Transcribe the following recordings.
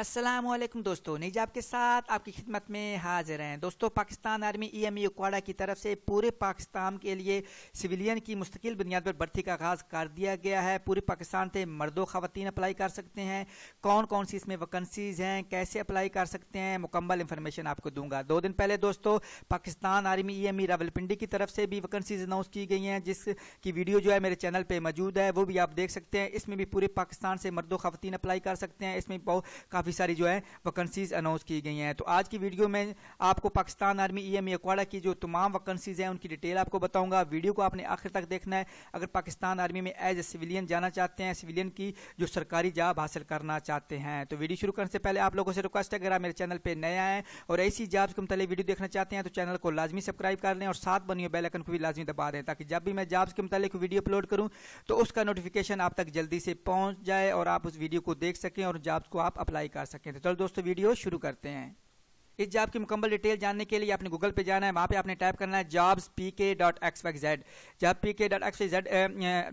असलम दोस्तों निजाब के साथ आपकी खिदमत में हाजिर हैं दोस्तों Pakistan army E e M E e क्वाडा की तरफ से पूरे पाकिस्तान के लिए सिविलियन की मुस्तकिल बुनियाद पर भर्ती का आगाज़ कर दिया गया है पूरे पाकिस्तान से मर्दो ख़वान अप्लाई कर सकते हैं कौन कौन सी इसमें वैकेंसीज़ हैं कैसे अप्लाई कर सकते हैं मुकम्मल इन्फॉर्मेशन आपको दूंगा दो दिन पहले दोस्तों Pakistan army E M E Rawalpindi की तरफ से भी वैकेंसीज अनाउंस की गई हैं जिसकी वीडियो जो है मेरे चैनल पर मौजूद है वो भी आप देख सकते हैं इसमें भी पूरे पाकिस्तान से मर्दो ख़वान अप्लाई कर सकते हैं इसमें बहुत काफ़ी सारी जो है वैकेंसीज अनाउंस की गई हैं तो आज की वीडियो में आपको Pakistan army E e M एकवाड़ा की जो तमाम वैकेंसीज हैं उनकी डिटेल आपको बताऊंगा वीडियो को आपने आखिर तक देखना है अगर पाकिस्तान आर्मी में एज ए सिविलियन जाना चाहते हैं सिविलियन की जो सरकारी जॉब हासिल करना चाहते हैं तो वीडियो शुरू करने से पहले आप लोगों से रिक्वेस्ट है अगर आप मेरे चैनल पर नए आए और ऐसी जॉब के मतलब वीडियो देखना चाहते हैं तो चैनल को लाजमी सब्सक्राइब कर लें और साथ बनी बेलकन को भी लाजमी दबा दें ताकि जब भी मैं जॉब्स के मतलब वीडियो अपलोड करूँ तो उसका नोटिफिकेशन आप तक जल्दी से पहुँच जाए और आप उस वीडियो को देख सकें और जॉब्स को आप अप्लाई कर सकें तो चलो दोस्तों वीडियो शुरू करते हैं इस जॉब की मुकम्मल डिटेल जानने के लिए आपने गूगल पे जाना है वहाँ पे आपने टाइप करना है jobs P K dot X Y Z job P K dot X Y Z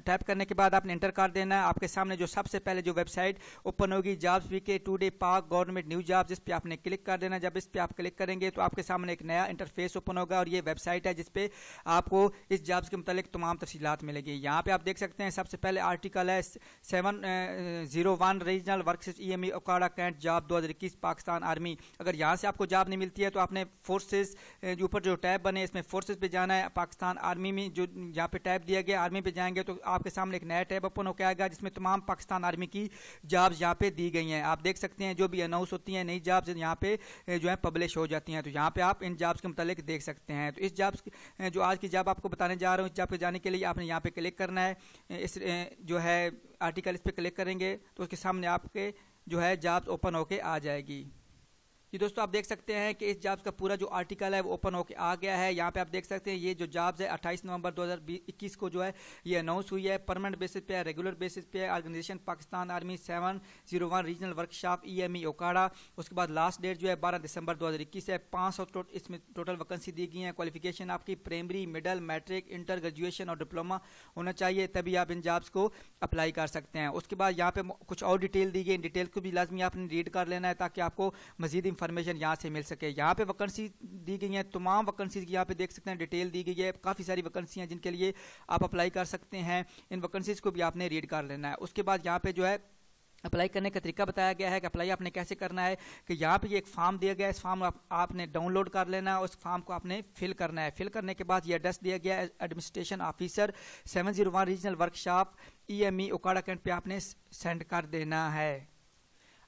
type करने के बाद आपने इंटर कर देना है आपके सामने जो सबसे पहले जो वेबसाइट ओपन होगी jobs P K today park government new job जिस पर आपने क्लिक कर देना जब इस पर आप क्लिक करेंगे तो आपके सामने एक नया इंटरफेस ओपन होगा और ये वेबसाइट है जिसपे आपको इस जॉब्स के मुतालिक तमाम तफसीत मिलेगी यहाँ पे आप देख सकते हैं सबसे पहले आर्टिकल है seven zero one regional work E M E Okara cantt job दो हज़ार इक्कीस पाकिस्तान आर्मी अगर यहाँ से आपको जॉब नहीं मिलती है तो आपने फोर्सेस जो ऊपर जो टैब बने इसमें फोर्सेस पे जाना है पाकिस्तान आर्मी में जो यहाँ पे टैब दिया गया आर्मी पे जाएंगे तो आपके सामने एक नया टैब ओपन होकर आएगा जिसमें तमाम पाकिस्तान आर्मी की जॉब्स यहाँ पे दी गई हैं आप देख सकते हैं जो भी अनाउंस होती हैं नई जॉब्स यहाँ पे जो है पब्लिश हो जाती हैं तो यहाँ पे आप इन जॉब्स के मतलब देख सकते हैं तो इस जॉब्स जो आज की जॉब आपको बताने जा रहा हूँ इस जॉब पर जाने के लिए आपने यहाँ पे क्लिक करना है इस जो है आर्टिकल इस पर क्लिक करेंगे तो उसके सामने आपके जो है जॉब्स ओपन होके आ जाएगी जी दोस्तों आप देख सकते हैं कि इस जॉब्स का पूरा जो आर्टिकल है वो ओपन होकर आ गया है यहाँ पे आप देख सकते हैं ये जो जॉब्स है 28 नवंबर 2021 को जो है ये अनाउंस हुई है परमानेंट बेसिस पे है रेगुलर बेसिस पे है organisation Pakistan army seven zero one regional workshop E M E Okara उसके बाद लास्ट डेट जो है बारह दिसंबर दो है पाँच सौ इसमें टोटल वैकेंसी दी गई है क्वालिफिकेशन आपकी primary middle matric inter graduation और डिप्लोमा होना चाहिए तभी आप इन जॉब्स को अप्लाई कर सकते हैं उसके बाद यहाँ पे कुछ और डिटेल दी गई इन डिटेल को भी लाजमी आपने रीड कर लेना है ताकि आपको मजीद इन्फॉर्मेशन यहाँ से मिल सके यहाँ पे वैकेंसी दी गई हैं तमाम वैकेंसीज यहाँ पे देख सकते हैं डिटेल दी गई है काफ़ी सारी वैकेंसी हैं जिनके लिए आप अप्लाई कर सकते हैं इन वैकेंसीज को भी आपने रीड कर लेना है उसके बाद यहाँ पे जो है अप्लाई करने का तरीका बताया गया है कि अप्लाई आपने कैसे करना है कि यहाँ पे एक फॉर्म दिया गया है इस फॉर्म आप, आपने डाउनलोड कर लेना है उस फॉर्म को आपने फिल करना है फिल करने के बाद ये एड्रेस दिया गया है administration officer 701 regional workshop EME Okara cantt पे आपने सेंड कर देना है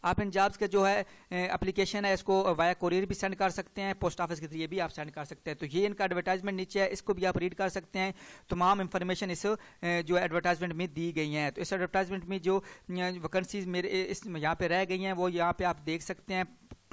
आप इन जॉब्स के जो है अपलिकेशन है इसको वाया कोरियर भी सेंड कर सकते हैं पोस्ट ऑफिस के जरिए भी आप सेंड कर सकते हैं तो ये इनका एडवर्टाइजमेंट नीचे है इसको भी आप रीड कर सकते हैं तमाम इन्फॉर्मेशन इस जो एडवर्टाइजमेंट में दी गई हैं तो इस एडवर्टाइजमेंट में जो वैकेंसीज मेरे इस यहाँ पर रह गई हैं वो यहाँ पर आप देख सकते हैं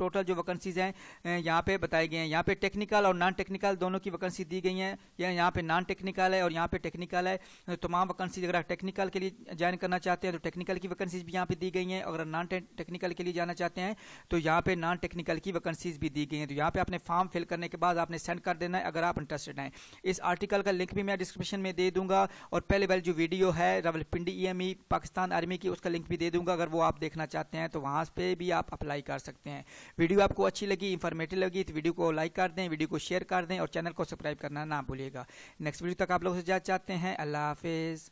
टोटल जो वैकेंसीज हैं यहाँ पे बताए गए हैं यहाँ पे टेक्निकल और नॉन टेक्निकल दोनों की वैकेंसी दी गई हैं या यहाँ पे नॉन टेक्निकल है और यहाँ पे टेक्निकल है तो तमाम वैकेंसीज अगर आप टेक्निकल के लिए ज्वाइन करना चाहते हैं तो टेक्निकल की वैकेंसीज भी यहाँ पे दी गई हैं अगर नॉन टेक्निकल के लिए जाना चाहते हैं तो यहाँ पे नॉन टेक्निकल की वैकेंसीज भी दी गई हैं तो यहाँ पे आपने फॉर्म फिल करने के बाद आपने सेंड कर देना है अगर आप इंटरेस्टेड हैं इस आर्टिकल का लिंक भी मैं डिस्क्रिप्शन में दे दूंगा और पहले वाली जो वीडियो है Rawalpindi E e e, Pakistan army की उसका लिंक भी दे दूंगा अगर वो आप देखना चाहते हैं तो वहाँ पर भी आप अप्लाई कर सकते हैं वीडियो आपको अच्छी लगी इन्फॉर्मेटिव लगी तो वीडियो को लाइक कर दें वीडियो को शेयर कर दें और चैनल को सब्सक्राइब करना ना भूलिएगा नेक्स्ट वीडियो तक आप लोगों से जाना चाहते हैं अल्लाह हाफिज़